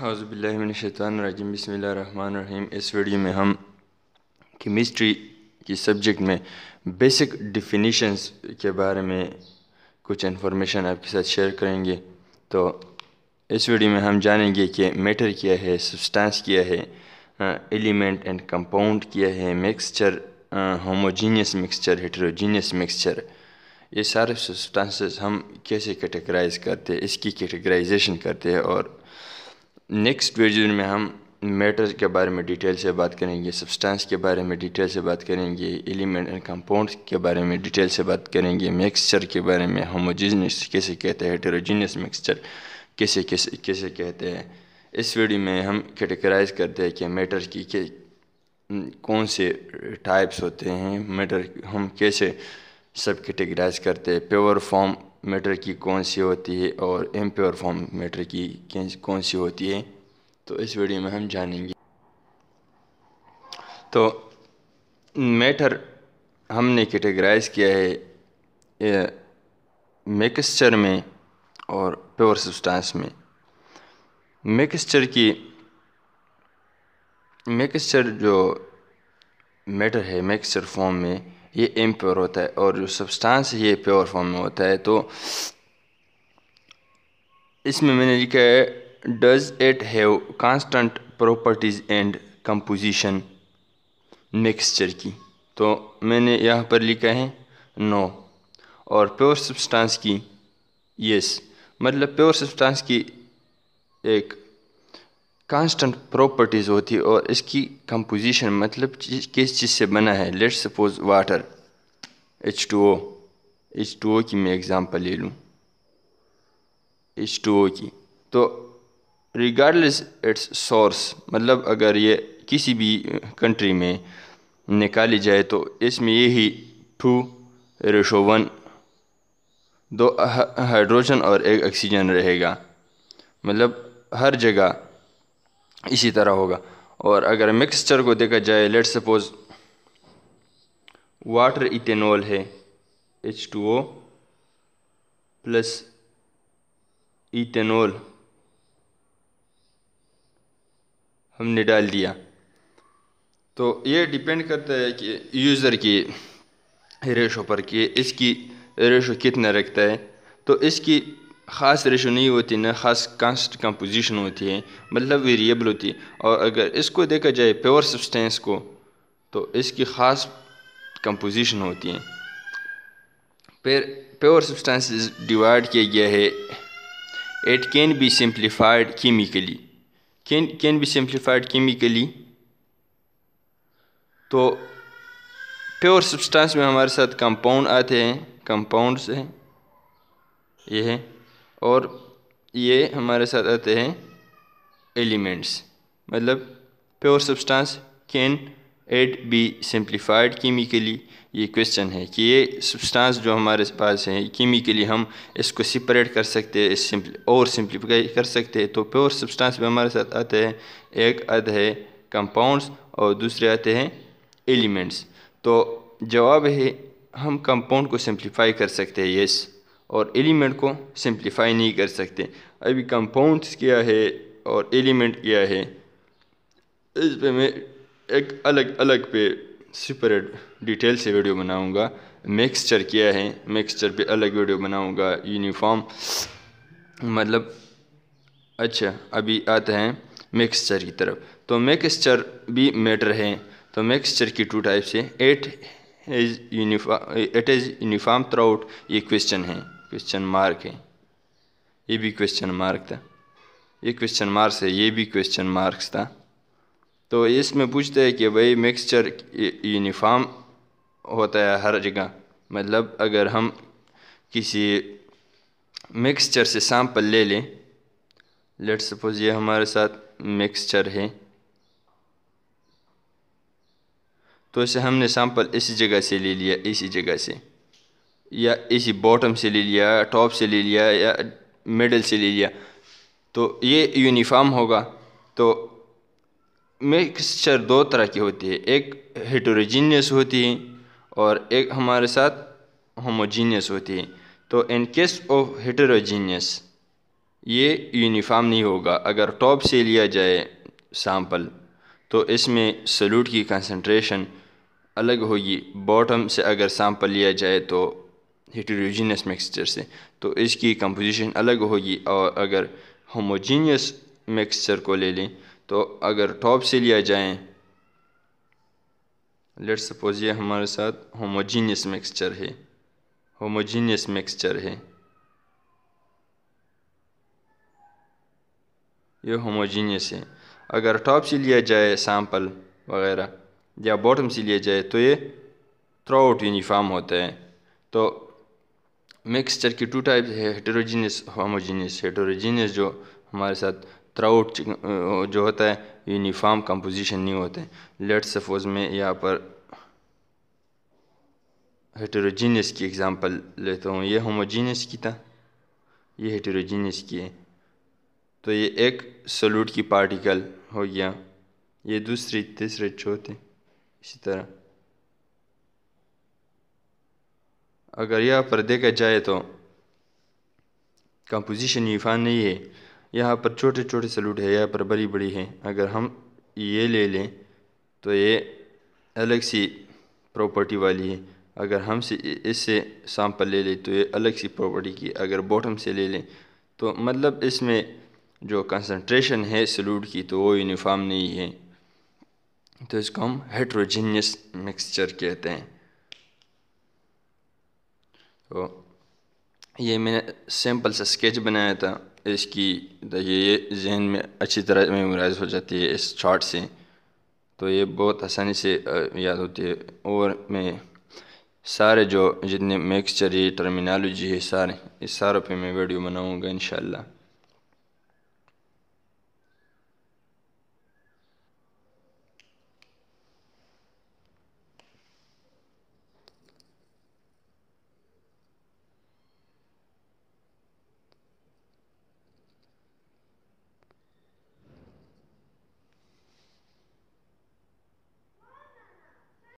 हाज़बिल्लिमिनशैतानरजीम बसमीम इस वीडियो में हम केमिस्ट्री की सब्जेक्ट में बेसिक डिफिनीशंस के बारे में कुछ इन्फॉर्मेशन आपके साथ शेयर करेंगे तो इस वीडियो में हम जानेंगे कि मैटर क्या है सब्सटेंस क्या है एलिमेंट एंड कंपाउंड क्या है mixture homogeneous mixture heterogeneous mixture ये सारे सब्सटेंसेस हम कैसे कैटेगराइज करते हैं इसकी कैटेगराइजेशन करते हैं और नेक्स्ट वीडियो में हम मैटर के बारे में डिटेल से बात करेंगे सब्सटेंस के बारे में डिटेल से बात करेंगे एलिमेंट एंड कंपाउंड्स के बारे में डिटेल से बात करेंगे मिक्सचर के बारे में होमोजीनियस कैसे कहते हैं हेटेरोजीनियस मिक्सचर कैसे कैसे कैसे कहते हैं इस वीडियो में हम कैटेगराइज करते हैं कि मैटर की के कौन से टाइप्स होते हैं मैटर हम कैसे सब कैटेगराइज करते हैं प्योर फॉर्म मैटर की कौन सी होती है और एम्प्योर फॉर्म मैटर की कौन सी होती है तो इस वीडियो में हम जानेंगे तो मैटर हमने कैटेगराइज किया है मिक्सचर में और प्योर सब्सटेंस में मिक्सचर की मिक्सचर जो मैटर है मिक्सचर फॉर्म में ये इम्प्योर होता है और जो सब्सटेंस ये प्योर फॉर्म में होता है तो इसमें मैंने लिखा है does it have constant properties and composition mixture की तो मैंने यहाँ पर लिखा है नो और प्योर सब्सटेंस की यस मतलब प्योर सब्सटेंस की एक कांस्टेंट प्रॉपर्टीज़ होती है और इसकी कंपोजिशन मतलब किस चीज़ से बना है let suppose water H two O H two O की मैं एग्ज़ाम्पल ले लूँ एच टू ओ की तो रिगार्डलेस इट्स सोर्स मतलब अगर ये किसी भी कंट्री में निकाली जाए तो इसमें यही टू रेशो वन दो हाइड्रोजन और एक ऑक्सीजन रहेगा मतलब हर जगह इसी तरह होगा और अगर मिक्सचर को देखा जाए लेट सपोज वाटर इथेनॉल है H two O plus ethanol हमने डाल दिया तो ये डिपेंड करता है कि यूज़र की रेशो पर कि इसकी रेशो कितना रखता है तो इसकी ख़ास नहीं होती ना ख़ास कांस्ट कंपोजिशन होती है मतलब वेरिएबल होती है और अगर इसको देखा जाए प्योर सब्सटेंस को तो इसकी ख़ास कंपोजिशन होती है फिर प्योर सब्सटेंस डिवाइड किया गया है it can be simplified chemically can can be simplified chemically तो प्योर सब्सटेंस में हमारे साथ कंपाउंड आते हैं कंपाउंड्स हैं यह है और ये हमारे साथ आते हैं एलिमेंट्स मतलब pure substance can add be simplified chemically ये क्वेश्चन है कि ये सब्सटेंस जो हमारे पास है केमिकली हम इसको सेपरेट कर सकते हैं सिंपल और सिंप्लीफाई कर सकते हैं तो प्योर सब्सटेंस भी हमारे साथ आते हैं एक अद है कंपाउंड्स और दूसरे आते हैं एलिमेंट्स तो जवाब है हम कंपाउंड को सिंप्लीफाई कर सकते हैं यस और एलिमेंट को सिंप्लीफाई नहीं कर सकते अभी कंपाउंड्स किया है और एलिमेंट क्या है इस पे मैं एक अलग अलग पे सुपर डिटेल से वीडियो बनाऊंगा मिक्सचर क्या है मिक्सचर पे अलग वीडियो बनाऊंगा यूनिफॉर्म मतलब अच्छा अभी आते हैं मिक्सचर की तरफ तो मिक्सचर भी मैटर है तो मिक्सचर की टू टाइप से it is uniform it is uniform throughout ये क्वेश्चन है क्वेश्चन मार्क है ये भी क्वेश्चन मार्क था ये क्वेश्चन मार्क्स है ये भी क्वेश्चन मार्क्स था तो इसमें पूछते हैं कि भाई मिक्सचर यूनिफॉर्म होता है हर जगह मतलब अगर हम किसी मिक्सचर से सैंपल ले लें लेट सपोज ये हमारे साथ मिक्सचर है तो इसे हमने सैंपल इसी जगह से ले लिया इसी जगह से या इसी बॉटम से ले लिया टॉप से ले लिया या मिडल से ले लिया तो ये यूनिफॉर्म होगा तो मिक्सचर दो तरह की होती है एक हेटोरोजीनियस होती है और एक हमारे साथ होमोजीनियस होती है तो इन केस ऑफ हेटरोजीनियस ये यूनिफॉर्म नहीं होगा अगर टॉप से लिया जाए सैंपल तो इसमें सल्यूट की कंसंट्रेशन अलग होगी बॉटम से अगर सैंपल लिया जाए तो हेटेरोजीनियस मिक्सचर से तो इसकी कंपोजिशन अलग होगी और अगर होमोजीनियस मिक्सचर को ले लें तो अगर टॉप से लिया जाए लेट सपोज ये हमारे साथ होमोजीनियस मिक्सचर है होमोजीनियस मिक्सचर है ये होमोजीनियस है अगर टॉप से लिया जाए सैंपल वगैरह या बॉटम से लिया जाए तो ये थ्रू आउट यूनिफॉर्म होता है तो मिक्सचर की टू टाइप है हेटेरोजीनियस होमोजीनियस हेटेरोजीनियस जो हमारे साथ थ्राउट जो होता है यूनिफॉर्म कंपोजिशन नहीं होते लेट सपोज में यहाँ पर हेटेरोजीनियस की एग्ज़ाम्पल लेता हूँ ये होमोजीनियस की था ये हेटेरोजीनियस की है तो ये एक सोल्यूट की पार्टिकल हो गया ये दूसरी तीसरे चौथे इसी तरह अगर यह पर देखा जाए तो कंपोजिशन यूफान नहीं है यहाँ पर छोटे छोटे सलूट है यहाँ पर बड़ी बड़ी है अगर हम ये ले लें तो ये अलग सी प्रॉपर्टी वाली है अगर हम से इससे सैंपल ले लें तो ये अलग सी प्रॉपर्टी की अगर बॉटम से ले लें तो मतलब इसमें जो कंसंट्रेशन है सलूट की तो वो यूनिफॉर्म नहीं है तो इसको हम हेट्रोजीनियस मिक्सचर कहते हैं तो ये मैंने सिंपल सा स्केच बनाया था इसकी देखिए ये जहन में अच्छी तरह मेमोराइज हो जाती है इस चार्ट से तो ये बहुत आसानी से याद होती है और मैं सारे जो जितने मिक्सचर ये टर्मिनोलॉजी है सारे इस सारों पे मैं वीडियो बनाऊँगा इन